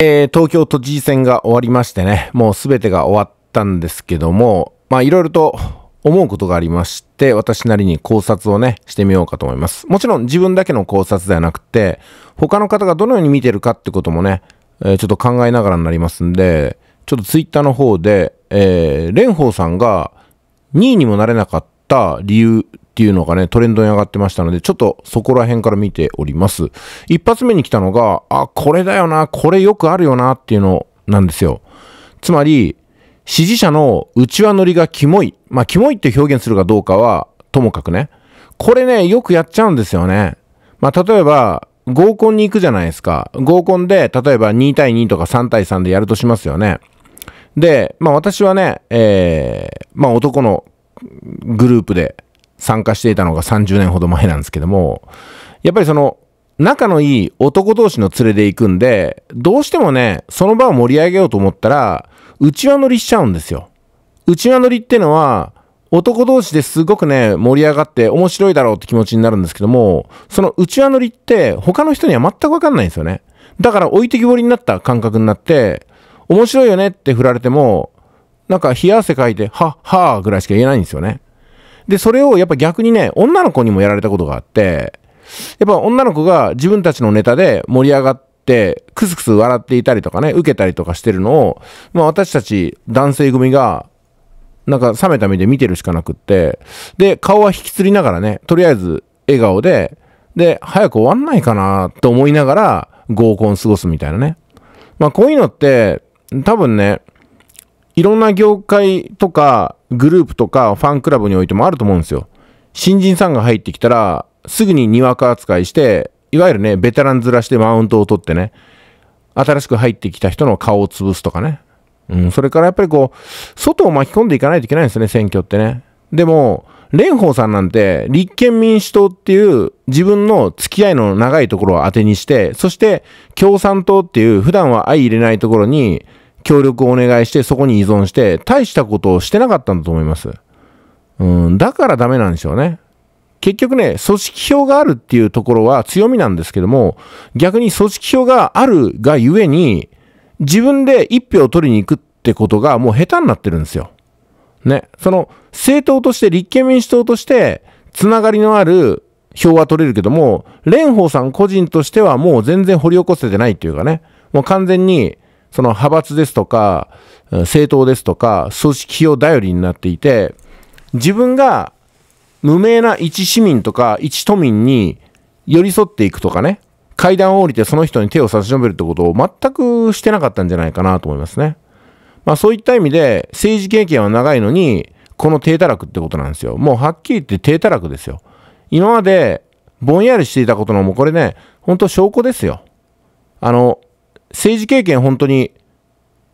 えー、東京都知事選が終わりましてね、もうすべてが終わったんですけども、まあいろいろと思うことがありまして、私なりに考察をね、してみようかと思います。もちろん自分だけの考察ではなくて、他の方がどのように見てるかってこともね、えー、ちょっと考えながらになりますんで、ちょっとツイッターの方で、えー、蓮舫さんが2位にもなれなかった理由っていうのがね、トレンドに上がってましたので、ちょっとそこら辺から見ております。一発目に来たのが、あ、これだよな、これよくあるよなっていうのなんですよ。つまり、支持者の内輪乗りがキモい。まあ、キモいって表現するかどうかは、ともかくね。これね、よくやっちゃうんですよね。まあ、例えば、合コンに行くじゃないですか。合コンで、例えば2対2とか3対3でやるとしますよね。で、まあ私はね、えー、まあ男のグループで参加していたのが30年ほど前なんですけども、やっぱりその、仲のいい男同士の連れで行くんで、どうしてもね、その場を盛り上げようと思ったら、内輪乗りしちゃうんですよ。内輪乗りってのは、男同士ですごくね、盛り上がって面白いだろうって気持ちになるんですけども、その内輪乗りって他の人には全くわかんないんですよね。だから置いてきぼりになった感覚になって、面白いよねって振られても、なんか冷や汗かいて、はっはーぐらいしか言えないんですよね。で、それをやっぱ逆にね、女の子にもやられたことがあって、やっぱ女の子が自分たちのネタで盛り上がって、クスクス笑っていたりとかね、受けたりとかしてるのを、まあ私たち男性組が、なんか冷めた目で見てるしかなくって、で、顔は引きつりながらね、とりあえず笑顔で、で、早く終わんないかなと思いながら合コン過ごすみたいなね。まあこういうのって、多分ね、いろんな業界とかグループとかファンクラブにおいてもあると思うんですよ。新人さんが入ってきたら、すぐににわか扱いして、いわゆるね、ベテランずらしてマウントを取ってね、新しく入ってきた人の顔を潰すとかね。うん、それからやっぱりこう、外を巻き込んでいかないといけないんですね、選挙ってね。でも、蓮舫さんなんて、立憲民主党っていう自分の付き合いの長いところを当てにして、そして共産党っていう普段は相入れないところに、協力をお願いして、そこに依存して、大したことをしてなかったんだと思います。うん、だからダメなんでしょうね。結局ね、組織票があるっていうところは強みなんですけども、逆に組織票があるがゆえに、自分で一票を取りに行くってことがもう下手になってるんですよ。ね。その、政党として、立憲民主党として、つながりのある票は取れるけども、蓮舫さん個人としてはもう全然掘り起こせてないっていうかね、もう完全にその派閥ですとか、政党ですとか、組織を頼りになっていて、自分が無名な一市民とか一都民に寄り添っていくとかね、階段を降りてその人に手を差し伸べるってことを全くしてなかったんじゃないかなと思いますね。まあそういった意味で政治経験は長いのに、この低たらくってことなんですよ。もうはっきり言って低たらくですよ。今までぼんやりしていたことのもうこれね、本当証拠ですよ。あの、政治経験本当に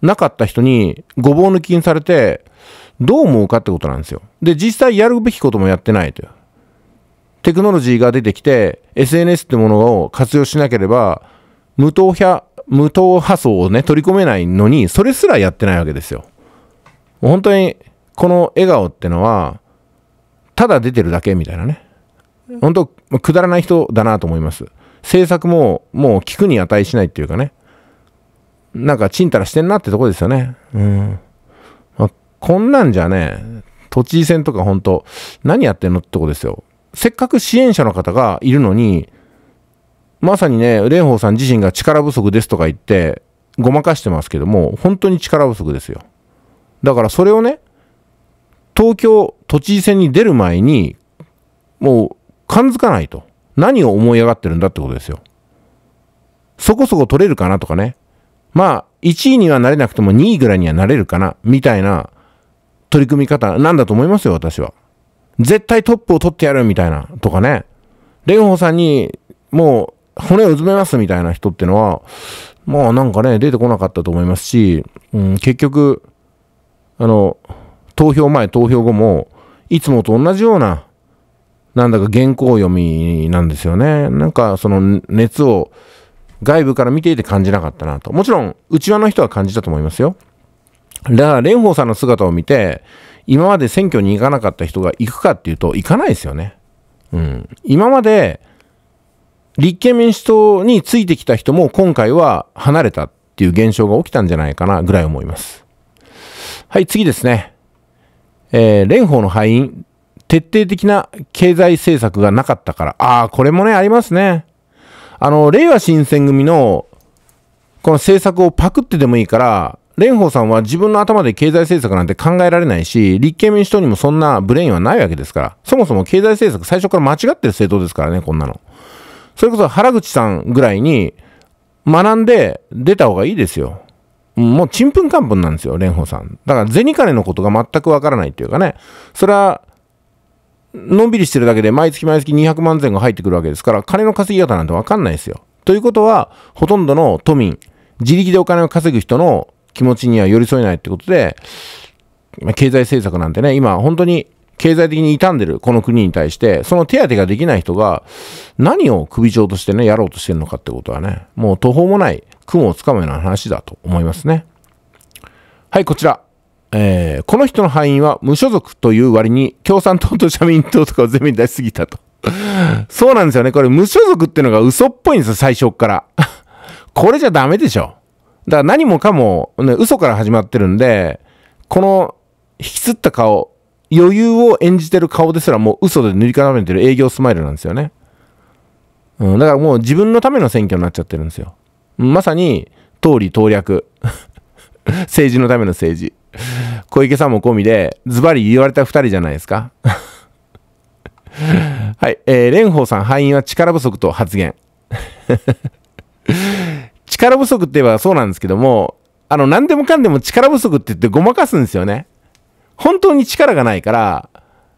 なかった人にごぼう抜きにされて、どう思うかってことなんですよ。で、実際やるべきこともやってないという。テクノロジーが出てきて、SNS ってものを活用しなければ、無党派、無党派層をね、取り込めないのに、それすらやってないわけですよ。本当に、この笑顔ってのは、ただ出てるだけみたいなね。本当、くだらない人だなと思います。政策も、もう聞くに値しないっていうかね。なんかちんたらしてんなってとこですよね。うん。まあ、こんなんじゃね、都知事選とか本当何やってんのってとこですよ。せっかく支援者の方がいるのに、まさにね、蓮舫さん自身が力不足ですとか言って、ごまかしてますけども、本当に力不足ですよ。だからそれをね、東京都知事選に出る前に、もう感づかないと。何を思い上がってるんだってことですよ。そこそこ取れるかなとかね。まあ、1位にはなれなくても2位ぐらいにはなれるかな、みたいな取り組み方なんだと思いますよ、私は。絶対トップを取ってやるみたいな、とかね。蓮舫さんに、もう、骨をうずめますみたいな人ってのは、まあなんかね、出てこなかったと思いますし、うん、結局、あの、投票前、投票後も、いつもと同じような、なんだか原稿読みなんですよね。なんかその熱を、外部から見ていて感じなかったなと。もちろん、内輪の人は感じたと思いますよ。だから、蓮舫さんの姿を見て、今まで選挙に行かなかった人が行くかっていうと、行かないですよね。うん。今まで、立憲民主党についてきた人も今回は離れたっていう現象が起きたんじゃないかなぐらい思います。はい、次ですね。えー、蓮舫の敗因、徹底的な経済政策がなかったから。ああ、これもね、ありますね。あの、令和新選組の、この政策をパクってでもいいから、蓮舫さんは自分の頭で経済政策なんて考えられないし、立憲民主党にもそんなブレインはないわけですから、そもそも経済政策最初から間違ってる政党ですからね、こんなの。それこそ原口さんぐらいに学んで出た方がいいですよ。もうちんぷんかんぷんなんですよ、蓮舫さん。だから銭金のことが全くわからないっていうかね、それはのんびりしてるだけで毎月毎月200万前後入ってくるわけですから、金の稼ぎ方なんてわかんないですよ。ということは、ほとんどの都民、自力でお金を稼ぐ人の気持ちには寄り添えないってことで、経済政策なんてね、今本当に経済的に傷んでるこの国に対して、その手当てができない人が何を首長としてね、やろうとしてるのかってことはね、もう途方もない雲をつかむような話だと思いますね。はい、こちら。えー、この人の敗因は無所属という割に共産党と社民党とかを全面に出しすぎたと。そうなんですよね。これ無所属っていうのが嘘っぽいんですよ、最初から。これじゃダメでしょ。だから何もかも、ね、嘘から始まってるんで、この引きつった顔、余裕を演じてる顔ですらもう嘘で塗り固めてる営業スマイルなんですよね。うん、だからもう自分のための選挙になっちゃってるんですよ。まさに、通り投略。政治のための政治。小池さんも込みで、ズバリ言われた2人じゃないですか。はい、えー、蓮舫さん、敗因は力不足と発言。力不足って言えばそうなんですけども、あの、何でもかんでも力不足って言ってごまかすんですよね。本当に力がないから、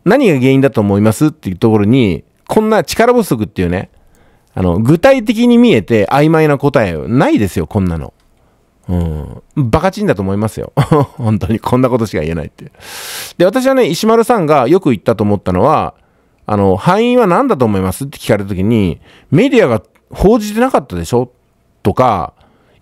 何が原因だと思いますっていうところに、こんな力不足っていうね、あの、具体的に見えて曖昧な答えないですよ、こんなの。うん。バカチンだと思いますよ。本当に。こんなことしか言えないって。で、私はね、石丸さんがよく言ったと思ったのは、あの、敗因は何だと思いますって聞かれた時に、メディアが報じてなかったでしょとか、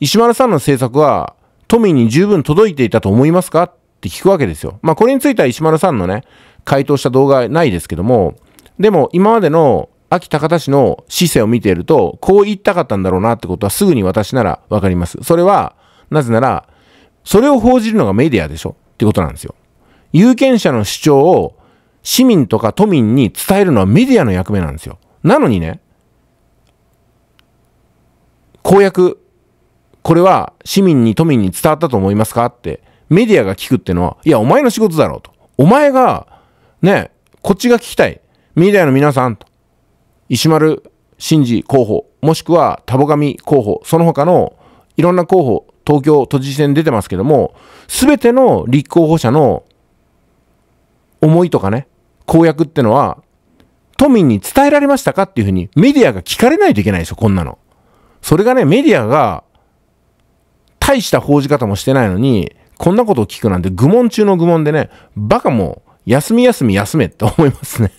石丸さんの政策は都民に十分届いていたと思いますかって聞くわけですよ。まあ、これについては石丸さんのね、回答した動画ないですけども、でも今までの秋高田市の市政を見ていると、こう言いたかったんだろうなってことはすぐに私ならわかります。それは、なぜなら、それを報じるのがメディアでしょってことなんですよ。有権者の主張を市民とか都民に伝えるのはメディアの役目なんですよ。なのにね、公約、これは市民に都民に伝わったと思いますかってメディアが聞くっていうのは、いや、お前の仕事だろうと。お前が、ね、こっちが聞きたい。メディアの皆さんと。石丸真二候補、もしくは田母神候補、その他のいろんな候補、東京都知事選出てますけども、すべての立候補者の思いとかね、公約ってのは、都民に伝えられましたかっていうふうにメディアが聞かれないといけないですよ、こんなの。それがね、メディアが、大した報じ方もしてないのに、こんなことを聞くなんて愚問中の愚問でね、バカも休み休み休めって思いますね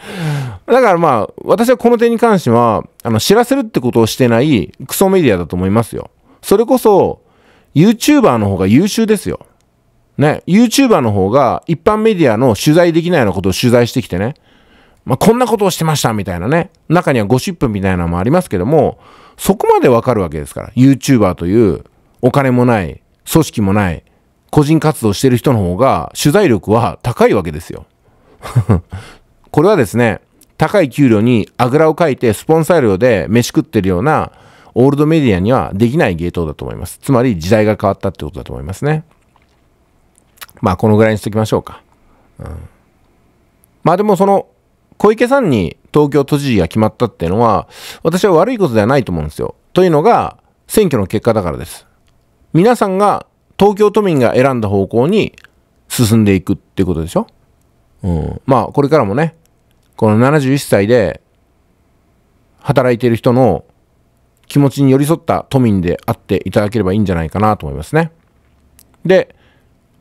だからまあ、私はこの点に関しては、あの、知らせるってことをしてないクソメディアだと思いますよ。それこそ、YouTuber の方が優秀ですよ。ね、YouTuber の方が一般メディアの取材できないようなことを取材してきてね、まあ、こんなことをしてましたみたいなね、中にはゴシップみたいなのもありますけども、そこまでわかるわけですから、YouTuber というお金もない、組織もない、個人活動してる人の方が取材力は高いわけですよ。これはですね、高い給料にあぐらをかいてスポンサー料で飯食ってるようなオールドメディアにはできない芸当だと思います。つまり時代が変わったってことだと思いますね。まあこのぐらいにしときましょうか。うん、まあでもその小池さんに東京都知事が決まったっていうのは私は悪いことではないと思うんですよ。というのが選挙の結果だからです。皆さんが東京都民が選んだ方向に進んでいくってことでしょ。うん、まあこれからもねこの71歳で働いてる人の気持ちに寄り添った都民であっていただければいいんじゃないかなと思いますね。で、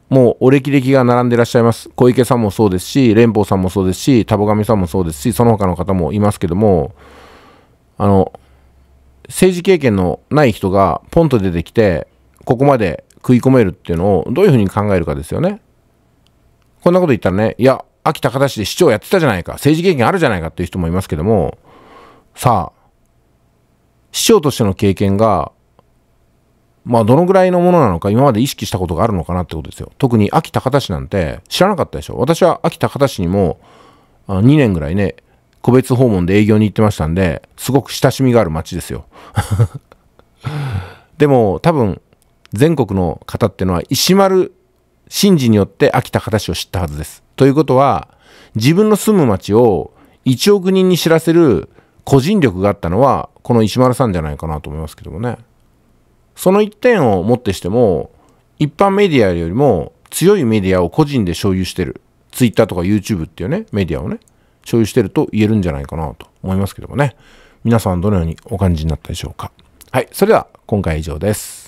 もうお歴々が並んでいらっしゃいます。小池さんもそうですし、蓮舫さんもそうですし、田母神さんもそうですし、その他の方もいますけども、あの、政治経験のない人がポンと出てきて、ここまで食い込めるっていうのをどういうふうに考えるかですよね。こんなこと言ったらね、いや、秋高田市で市長やってたじゃないか、政治経験あるじゃないかっていう人もいますけども、さあ、師匠としての経験が、まあ、どのぐらいのものなのか、今まで意識したことがあるのかなってことですよ。特に秋高田市なんて知らなかったでしょ。私は秋高田市にも、2年ぐらいね、個別訪問で営業に行ってましたんで、すごく親しみがある街ですよ。でも、多分、全国の方ってのは、石丸真治によって秋高田市を知ったはずです。ということは、自分の住む街を1億人に知らせる個人力があったのは、この石丸さんじゃないかなと思いますけどもね。その一点をもってしても、一般メディアよりも強いメディアを個人で所有してる。Twitter とか YouTube っていうね、メディアをね、所有してると言えるんじゃないかなと思いますけどもね。皆さんどのようにお感じになったでしょうか。はい。それでは今回以上です。